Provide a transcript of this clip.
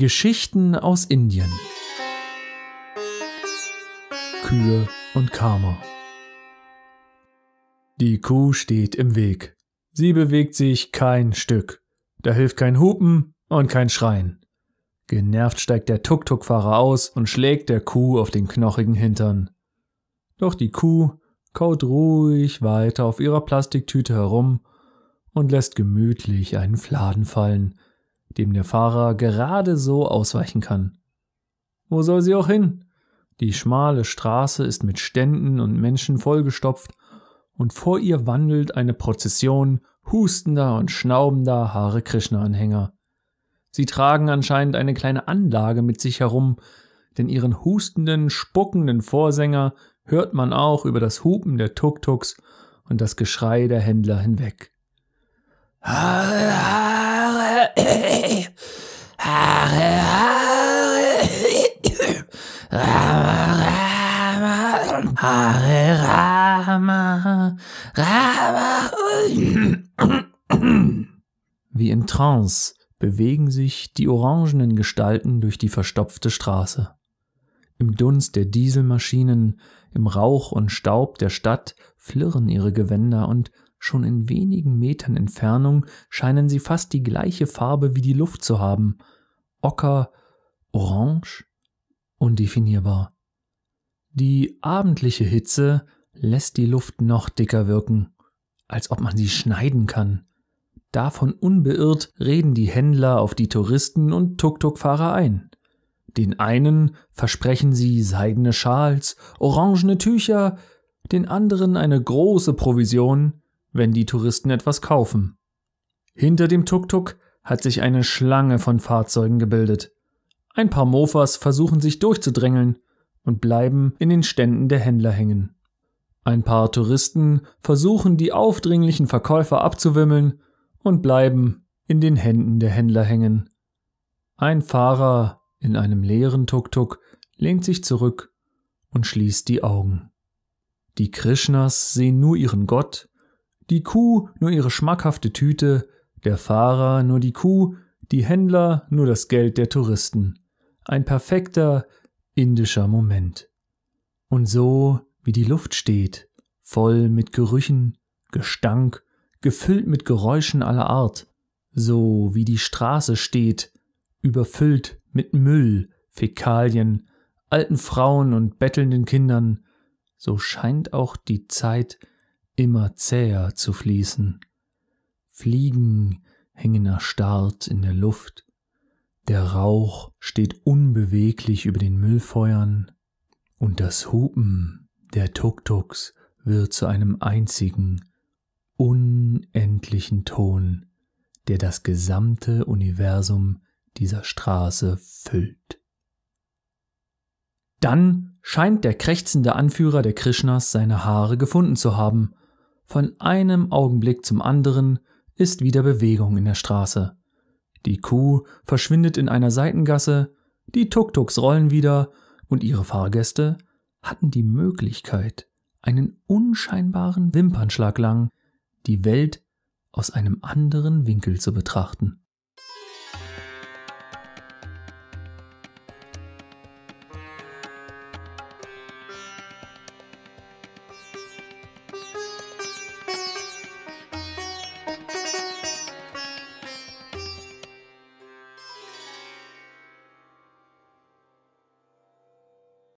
Geschichten aus Indien. Kühe und Karma. Die Kuh steht im Weg. Sie bewegt sich kein Stück. Da hilft kein Hupen und kein Schreien. Genervt steigt der Tuk-Tuk-Fahrer aus und schlägt der Kuh auf den knochigen Hintern. Doch die Kuh kaut ruhig weiter auf ihrer Plastiktüte herum und lässt gemütlich einen Fladen fallen – dem der Fahrer gerade so ausweichen kann. Wo soll sie auch hin? Die schmale Straße ist mit Ständen und Menschen vollgestopft, und vor ihr wandelt eine Prozession hustender und schnaubender Hare Krishna-Anhänger. Sie tragen anscheinend eine kleine Anlage mit sich herum, denn ihren hustenden, spuckenden Vorsänger hört man auch über das Hupen der Tuk-Tuks und das Geschrei der Händler hinweg. Hare, Hare! Hare Rama, Rama. Wie im Trance bewegen sich die orangenen Gestalten durch die verstopfte Straße. Im Dunst der Dieselmaschinen, im Rauch und Staub der Stadt flirren ihre Gewänder und Schon in wenigen Metern Entfernung scheinen sie fast die gleiche Farbe wie die Luft zu haben. Ocker, orange, undefinierbar. Die abendliche Hitze lässt die Luft noch dicker wirken, als ob man sie schneiden kann. Davon unbeirrt reden die Händler auf die Touristen und Tuk-Tuk-Fahrer ein. Den einen versprechen sie seidene Schals, orangene Tücher, den anderen eine große Provision, wenn die Touristen etwas kaufen. Hinter dem Tuk-Tuk hat sich eine Schlange von Fahrzeugen gebildet. Ein paar Mofas versuchen sich durchzudrängeln und bleiben in den Ständen der Händler hängen. Ein paar Touristen versuchen die aufdringlichen Verkäufer abzuwimmeln und bleiben in den Händen der Händler hängen. Ein Fahrer in einem leeren Tuk-Tuk lehnt sich zurück und schließt die Augen. Die Krishnas sehen nur ihren Gott die Kuh nur ihre schmackhafte Tüte, der Fahrer nur die Kuh, die Händler nur das Geld der Touristen. Ein perfekter indischer Moment. Und so, wie die Luft steht, voll mit Gerüchen, Gestank, gefüllt mit Geräuschen aller Art, so wie die Straße steht, überfüllt mit Müll, Fäkalien, alten Frauen und bettelnden Kindern, so scheint auch die Zeit immer zäher zu fließen. Fliegen hängen erstarrt in der Luft, der Rauch steht unbeweglich über den Müllfeuern und das Hupen der Tuktuks wird zu einem einzigen, unendlichen Ton, der das gesamte Universum dieser Straße füllt. Dann scheint der krächzende Anführer der Krishnas seine Haare gefunden zu haben von einem Augenblick zum anderen ist wieder Bewegung in der Straße. Die Kuh verschwindet in einer Seitengasse, die Tuk-Tuks rollen wieder und ihre Fahrgäste hatten die Möglichkeit, einen unscheinbaren Wimpernschlag lang die Welt aus einem anderen Winkel zu betrachten.